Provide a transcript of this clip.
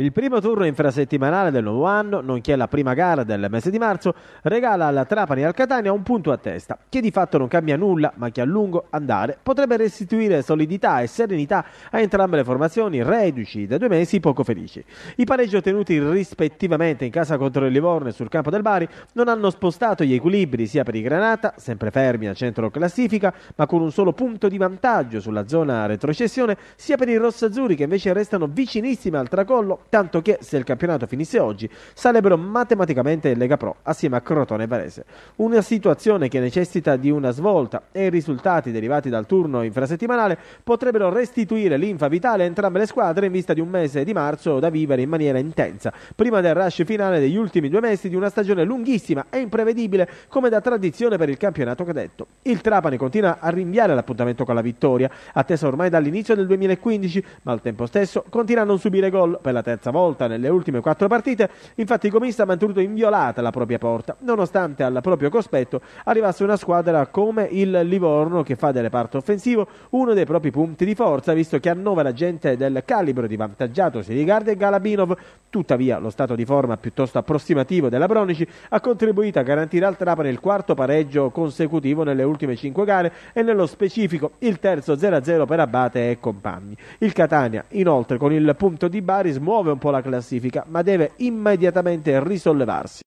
Il primo turno infrasettimanale del nuovo anno, nonché la prima gara del mese di marzo, regala alla Trapani e al Catania un punto a testa, che di fatto non cambia nulla, ma che a lungo andare potrebbe restituire solidità e serenità a entrambe le formazioni reduci da due mesi poco felici. I pareggi ottenuti rispettivamente in casa contro il Livorno e sul campo del Bari non hanno spostato gli equilibri sia per i Granata, sempre fermi a centro classifica, ma con un solo punto di vantaggio sulla zona retrocessione, sia per i rossazzurri che invece restano vicinissimi al tracollo tanto che se il campionato finisse oggi sarebbero matematicamente in Lega Pro assieme a Crotone e Varese. Una situazione che necessita di una svolta e i risultati derivati dal turno infrasettimanale potrebbero restituire l'infa vitale a entrambe le squadre in vista di un mese di marzo da vivere in maniera intensa, prima del rush finale degli ultimi due mesi di una stagione lunghissima e imprevedibile come da tradizione per il campionato cadetto. Il Trapani continua a rinviare l'appuntamento con la vittoria, attesa ormai dall'inizio del 2015, ma al tempo stesso continua a non subire gol per la terza terza volta nelle ultime quattro partite, infatti il Gomista ha mantenuto inviolata la propria porta, nonostante al proprio cospetto arrivasse una squadra come il Livorno che fa del reparto offensivo uno dei propri punti di forza, visto che annovera gente del calibro di vantaggiato Sirigardi e Galabinov. Tuttavia lo stato di forma piuttosto approssimativo della Bronici ha contribuito a garantire al Trapani il quarto pareggio consecutivo nelle ultime cinque gare e nello specifico il terzo 0-0 per Abate e compagni. Il Catania inoltre con il punto di Bari smuove muove un po' la classifica, ma deve immediatamente risollevarsi.